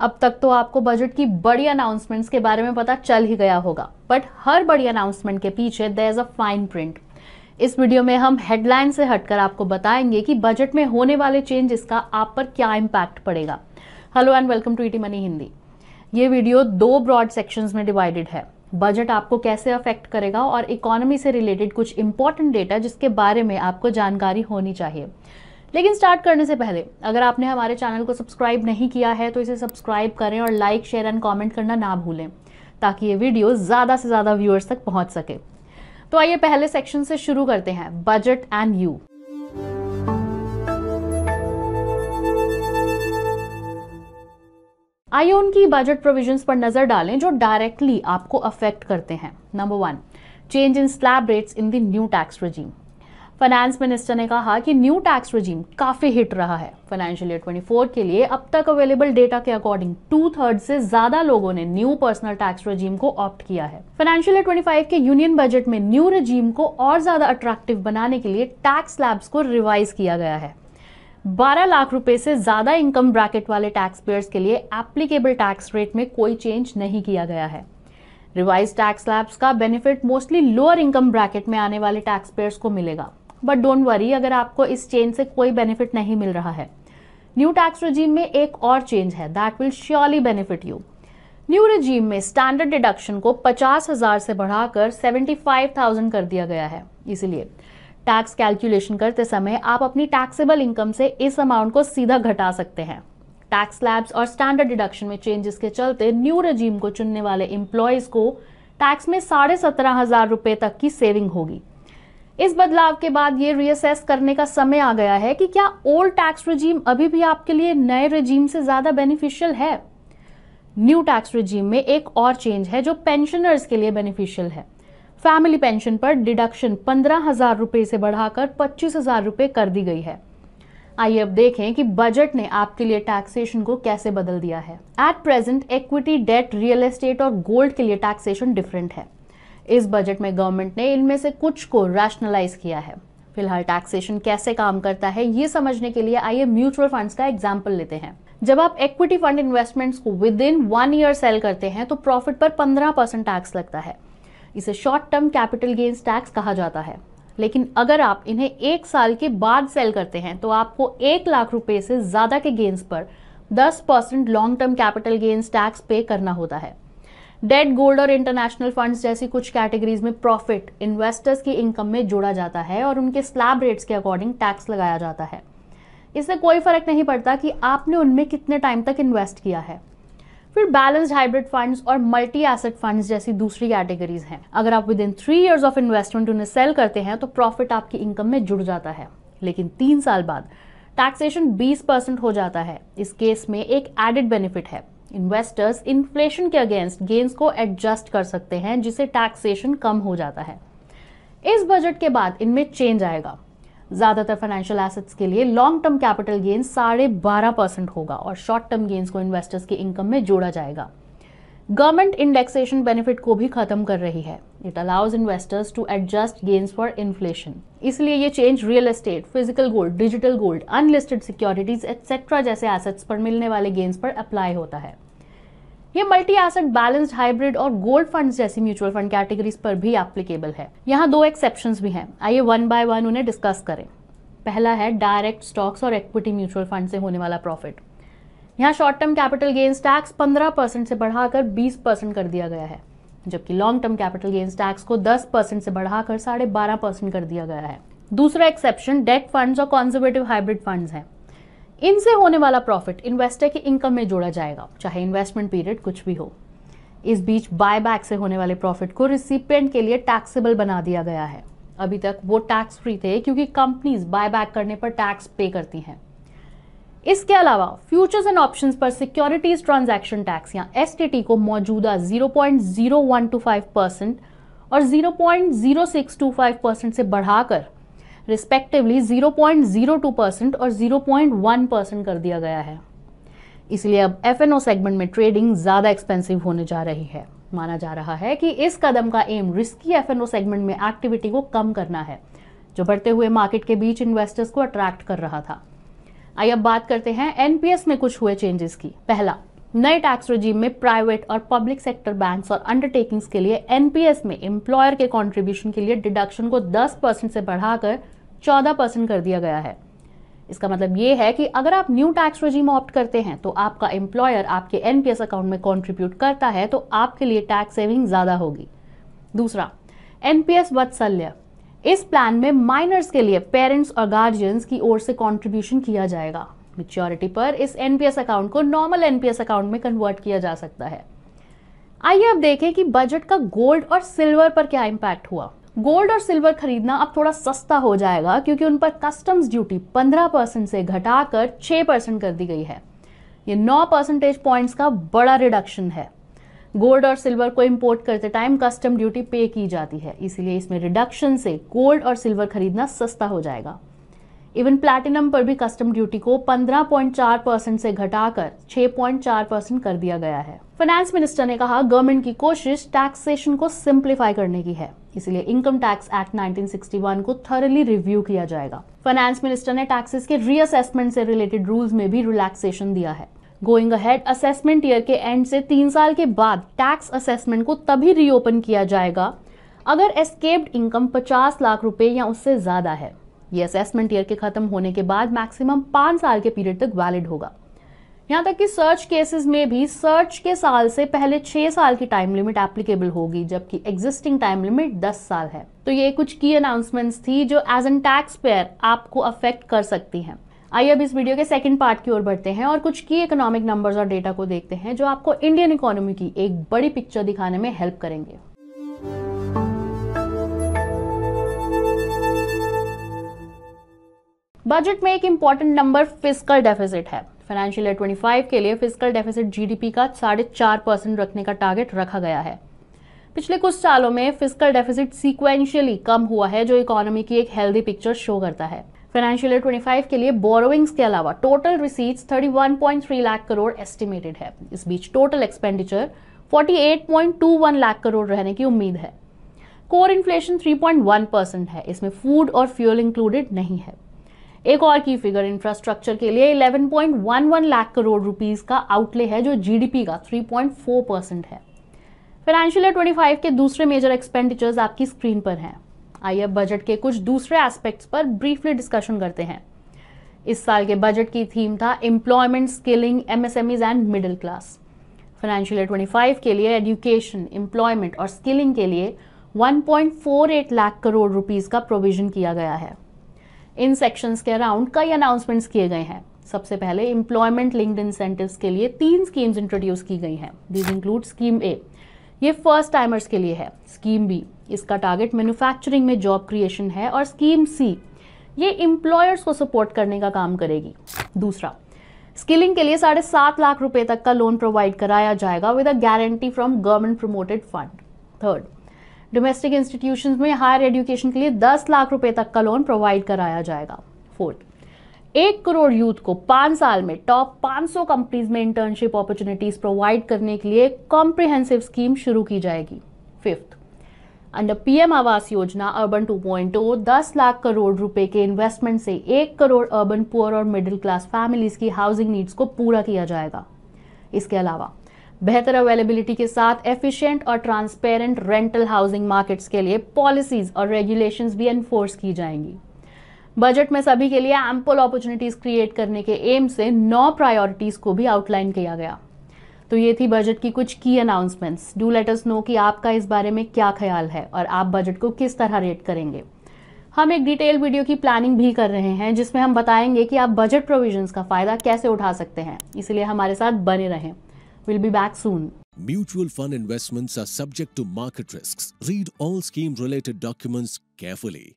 अब तक तो आपको बजट की बड़ी अनाउंसमेंट्स के बारे में पता चल ही गया होगा बट हर बड़ी अनाउंसमेंट के पीछे there is a fine print इस वीडियो में हम हेडलाइन से हटकर आपको बताएंगे कि बजट में होने वाले चेंजेस का आप पर क्या इम्पैक्ट पड़ेगा hello and welcome to ET money Hindi ये वीडियो दो ब्रॉड सेक्शंस में डिवाइडेड है बजट आपको कैसे अफेक्ट करेगा और इकोनॉमी से रिलेटेड कुछ इंपॉर्टेंट डेटा जिसके बारे में आपको जानकारी होनी चाहिए लेकिन स्टार्ट करने से पहले अगर आपने हमारे चैनल को सब्सक्राइब नहीं किया है तो इसे सब्सक्राइब करें और लाइक शेयर एंड कॉमेंट करना ना भूलें ताकि ये वीडियो ज़्यादा से ज़्यादा व्यूअर्स तक पहुंच सके तो आइए पहले सेक्शन से शुरू करते हैं बजट एंड यू आइए उनकी बजट प्रोविजंस पर नजर डालें जो डायरेक्टली आपको अफेक्ट करते हैं number one change in slab rates in the new tax regime finance minister ने कहा कि न्यू टैक्स रजीम काफ़ी हिट रहा है फाइनेंशियल ईयर 24 के लिए अब तक अवेलेबल डेटा के अकॉर्डिंग टू थर्ड से ज्यादा लोगों ने न्यू पर्सनल टैक्स रजीम को ऑप्ट किया है फाइनेंशियल ईयर 25 के यूनियन बजट में न्यू रजीम को और ज्यादा अट्रैक्टिव बनाने के लिए टैक्स स्लैब्स को रिवाइज किया गया है 12 लाख रुपए से ज़्यादा इनकम ब्रैकेट वाले टैक्स पेयर्स के लिए एप्लीकेबल टैक्स रेट में कोई चेंज नहीं किया गया है रिवाइज टैक्स लैब्स का benefit mostly lower income bracket में आने वाले टैक्स पेयर्स को मिलेगा बट डोंट वरी अगर आपको इस चेंज से कोई बेनिफिट नहीं मिल रहा है न्यू टैक्स रिजीम में एक और चेंज है that will surely benefit you new regime में स्टैंडर्ड डिडक्शन को पचास हजार से बढ़ाकर सेवेंटी फाइव थाउजेंड कर दिया गया है इसीलिए टैक्स कैलकुलेशन करते समय आप अपनी टैक्सेबल इनकम से इस अमाउंट को सीधा घटा सकते हैं टैक्स स्लैब्स और स्टैंडर्ड डिडक्शन में चेंजेस के चलते न्यू रजीम को चुनने वाले इंप्लॉयज को टैक्स में साढ़े सत्रह हज़ार रुपये तक की सेविंग होगी इस बदलाव के बाद ये रीअसेस करने का समय आ गया है कि क्या ओल्ड टैक्स रजीम अभी भी आपके लिए नए रजीम से ज़्यादा बेनिफिशियल है न्यू टैक्स रजीम में एक और चेंज है जो पेंशनर्स के लिए बेनिफिशियल है फैमिली पेंशन पर डिडक्शन पंद्रह हजार रुपए से बढ़ाकर पच्चीस हजार रुपए कर दी गई है आइए अब देखें कि बजट ने आपके लिए टैक्सेशन को कैसे बदल दिया है at present equity debt real estate और गोल्ड के लिए टैक्सेशन डिफरेंट है इस बजट में गवर्नमेंट ने इनमें से कुछ को रैशनलाइज किया है फिलहाल टैक्सेशन कैसे काम करता है ये समझने के लिए आइए म्यूचुअल फंड्स का एग्जाम्पल लेते हैं जब आप इक्विटी फंड इन्वेस्टमेंट्स को within one year sell करते हैं तो प्रॉफिट पर 15 परसेंट टैक्स लगता है इसे short term capital gains tax कहा जाता है लेकिन अगर आप इन्हें एक साल के बाद सेल करते हैं तो आपको एक लाख रुपए से ज़्यादा के गेंस पर 10 percent long term capital gains tax पे करना होता है डेड गोल्ड और इंटरनेशनल फंड्स जैसी कुछ कैटेगरीज में प्रॉफिट इन्वेस्टर्स की इनकम में जोड़ा जाता है और उनके स्लैब रेट्स के अकॉर्डिंग टैक्स लगाया जाता है इससे कोई फर्क नहीं पड़ता कि आपने उनमें कितने टाइम तक इन्वेस्ट किया है फिर बैलेंस्ड हाइब्रिड फंड्स और मल्टी एसेट फंड्स जैसी दूसरी कैटेगरीज हैं अगर आप within three years of investment उन्हें सेल करते हैं तो प्रॉफिट आपकी इनकम में जुड़ जाता है लेकिन तीन साल बाद टैक्सेशन 20 परसेंट हो जाता है इस केस में एक एडेड बेनिफिट है इन्वेस्टर्स इन्फ्लेशन के अगेंस्ट गेंस को एडजस्ट कर सकते हैं जिसे टैक्सेशन कम हो जाता है इस बजट के बाद इनमें चेंज आएगा ज़्यादातर फाइनेंशियल एसेट्स के लिए लॉन्ग टर्म कैपिटल गेन्स साढ़े बारह परसेंट होगा और शॉर्ट टर्म गेन्स को इन्वेस्टर्स के इनकम में जोड़ा जाएगा गवर्नमेंट इंडेक्सेशन बेनिफिट को भी खत्म कर रही है it allows investors to adjust gains for inflation इसलिए ये change real estate physical gold digital gold unlisted securities etcetera जैसे एसेट्स पर मिलने वाले गेन्स पर अप्लाई होता है ये मल्टी एसेट बैलेंस्ड हाइब्रिड और गोल्ड फंड जैसी म्यूचुअल फंड कैटेगरीज पर भी एप्लीकेबल है यहाँ दो एक्सेप्शन भी हैं आइए वन बाय वन उन्हें डिस्कस करें पहला है डायरेक्ट स्टॉक्स और इक्विटी म्यूचुअल फंड से होने वाला प्रॉफिट यहाँ short term capital gains tax पंद्रह परसेंट से बढ़ाकर बीस परसेंट कर दिया गया है जबकि long term capital gains tax को दस परसेंट से बढ़ाकर साढ़े बारह परसेंट कर दिया गया है दूसरा एक्सेप्शन डेट फंड्स और कॉन्जर्वेटिव हाइब्रिड फंड्स हैं इनसे होने वाला प्रॉफिट इन्वेस्टर की इनकम में जोड़ा जाएगा चाहे इन्वेस्टमेंट पीरियड कुछ भी हो इस बीच बायबैक से होने वाले प्रॉफिट को रिसिपेंट के लिए टैक्सेबल बना दिया गया है अभी तक वो टैक्स फ्री थे क्योंकि कंपनीज बायबैक करने पर टैक्स पे करती हैं इसके अलावा फ्यूचर्स एंड ऑप्शंस पर सिक्योरिटीज ट्रांजैक्शन टैक्स या एस को मौजूदा 0.0125 परसेंट और 0.0625 परसेंट से बढ़ाकर रिस्पेक्टिवली 0.02 परसेंट और 0.1 परसेंट कर दिया गया है इसलिए अब एफ सेगमेंट में ट्रेडिंग ज़्यादा एक्सपेंसिव होने जा रही है माना जा रहा है कि इस कदम का एम रिस्की एफ सेगमेंट में एक्टिविटी को कम करना है जो बढ़ते हुए मार्केट के बीच इन्वेस्टर्स को अट्रैक्ट कर रहा था आइए अब बात करते हैं एनपीएस में कुछ हुए चेंजेस की पहला नए टैक्स रजीम में प्राइवेट और पब्लिक सेक्टर बैंक्स और अंडरटेकिंग्स के लिए एनपीएस में एम्प्लॉयर के कंट्रीब्यूशन के लिए डिडक्शन को 10 परसेंट से बढ़ाकर चौदह परसेंट कर दिया गया है इसका मतलब ये है कि अगर आप न्यू टैक्स रोजीम ऑप्ट करते हैं तो आपका एम्प्लॉयर आपके एनपीएस अकाउंट में कॉन्ट्रीब्यूट करता है तो आपके लिए टैक्स सेविंग ज़्यादा होगी दूसरा एनपीएस वत्सल्य इस प्लान में माइनर्स के लिए पेरेंट्स और गार्जियंस की ओर से कॉन्ट्रीब्यूशन किया जाएगा मेच्योरिटी पर इस एनपीएस अकाउंट को नॉर्मल एनपीएस अकाउंट में कन्वर्ट किया जा सकता है आइए अब देखें कि बजट का गोल्ड और सिल्वर पर क्या इम्पैक्ट हुआ गोल्ड और सिल्वर खरीदना अब थोड़ा सस्ता हो जाएगा क्योंकि उन पर कस्टम्स ड्यूटी 15 परसेंट से घटाकर 6 परसेंट कर दी गई है ये 9 परसेंटेज पॉइंट्स का बड़ा रिडक्शन है गोल्ड और सिल्वर को इंपोर्ट करते टाइम कस्टम ड्यूटी पे की जाती है इसीलिए इसमें रिडक्शन से गोल्ड और सिल्वर खरीदना सस्ता हो जाएगा इवन प्लैटिनम पर भी कस्टम ड्यूटी को 15.4 परसेंट से घटाकर 6.4 परसेंट कर दिया गया है फाइनेंस मिनिस्टर ने कहा गवर्नमेंट की कोशिश टैक्सेशन को सिंप्लीफाई करने की है इसलिए इनकम टैक्स एक्ट 1961 को थरली रिव्यू किया जाएगा फाइनेंस मिनिस्टर ने टैक्सेस के रीअसेसमेंट से रिलेटेड रूल्स में भी रिलैक्सेशन दिया है गोइंग अहेड असेसमेंट ईयर के एंड से तीन साल के बाद टैक्स असेसमेंट को तभी रीओपन किया जाएगा अगर एस्केप्ड इनकम 50 लाख रुपए या उससे ज्यादा है ये असेसमेंट ईयर के खत्म होने के बाद मैक्सिमम पांच साल के पीरियड तक वैलिड होगा यहाँ तक कि सर्च केसेस में भी सर्च के साल से पहले छह साल की टाइम लिमिट एप्लीकेबल होगी जबकि एग्जिस्टिंग टाइम लिमिट दस साल है तो ये कुछ की अनाउंसमेंट्स थी जो एज एन टैक्स पेयर आपको अफेक्ट कर सकती हैं आइए अब इस वीडियो के सेकंड पार्ट की ओर बढ़ते हैं और कुछ की इकोनॉमिक नंबर्स और डेटा को देखते हैं जो आपको इंडियन इकोनॉमी की एक बड़ी पिक्चर दिखाने में हेल्प करेंगे बजट में एक इम्पॉर्टेंट नंबर फिजिकल डेफिसिट है फाइनेंशियल ईयर 25 के लिए फिजिकल डेफिसिट जीडीपी का साढ़े चार परसेंट रखने का टारगेट रखा गया है पिछले कुछ सालों में फिजिकल डेफिसिट सीक्वेंशियली कम हुआ है जो इकोनॉमी की एक हेल्दी पिक्चर शो करता है फाइनेंशियल ईयर 25 के लिए बोरोइंग्स के अलावा total receipts 31.3 lakh crore estimated है इस बीच टोटल एक्सपेंडिचर 48.21 लाख करोड़ रहने की उम्मीद है कोर इन्फ्लेशन 3.1 परसेंट है इसमें फूड और फ्यूल इंक्लूडेड नहीं है एक और की फिगर इंफ्रास्ट्रक्चर के लिए 11.11 लाख करोड़ रुपीस का आउटले है जो जीडीपी का 3.4 परसेंट है फाइनेंशियल ईयर 25 के दूसरे मेजर एक्सपेंडिचर्स आपकी स्क्रीन पर हैं आइए अब बजट के कुछ दूसरे एस्पेक्ट्स पर ब्रीफली डिस्कशन करते हैं इस साल के बजट की थीम था employment skilling MSMEs and middle class financial year 25 के लिए एजुकेशन एम्प्लॉयमेंट और स्किलिंग के लिए 1.48 लाख करोड़ रुपीस का प्रोविजन किया गया है इन सेक्शंस के अराउंड कई अनाउंसमेंट्स किए गए हैं सबसे पहले एम्प्लॉयमेंट लिंक्ड इंसेंटिव्स के लिए तीन स्कीम्स इंट्रोड्यूस की गई हैं दिस इंक्लूड स्कीम ए ये फर्स्ट टाइमर्स के लिए है स्कीम बी इसका टारगेट मैन्युफैक्चरिंग में जॉब क्रिएशन है और स्कीम सी ये इम्प्लॉयर्स को सपोर्ट करने का काम करेगी दूसरा स्किलिंग के लिए साढ़े सात लाख रुपए तक का लोन प्रोवाइड कराया जाएगा with a guarantee from government promoted fund third domestic institution में हायर एजुकेशन के लिए दस लाख रुपए तक का लोन प्रोवाइड कराया जाएगा फोर्थ एक करोड़ यूथ को पांच साल में टॉप 500 कंपनीज में इंटर्नशिप अपॉर्चुनिटीज प्रोवाइड करने के लिए कॉम्प्रिहेंसिव स्कीम शुरू की जाएगी फिफ्थ अंडर पीएम आवास योजना अर्बन 2.0 दस लाख करोड़ रुपए के इन्वेस्टमेंट से एक करोड़ अर्बन पुअर और मिडिल क्लास फैमिलीज की हाउसिंग नीड्स को पूरा किया जाएगा इसके अलावा बेहतर अवेलेबिलिटी के साथ एफिशिएंट और ट्रांसपेरेंट रेंटल हाउसिंग मार्केट्स के लिए पॉलिसीज और रेगुलेशंस भी एनफोर्स की जाएंगी बजट में सभी के लिए एम्पल अपॉर्चुनिटीज क्रिएट करने के एम से नौ प्रायोरिटीज को भी आउटलाइन किया गया तो ये थी बजट की कुछ की announcements do let us know कि आपका इस बारे में क्या ख्याल है और आप बजट को किस तरह रेट करेंगे हम एक डिटेल वीडियो की प्लानिंग भी कर रहे हैं जिसमें हम बताएंगे कि आप बजट प्रोविजंस का फ़ायदा कैसे उठा सकते हैं इसलिए हमारे साथ बने रहें We'll be back soon. Mutual fund investments are subject to market risks. Read all scheme related documents carefully.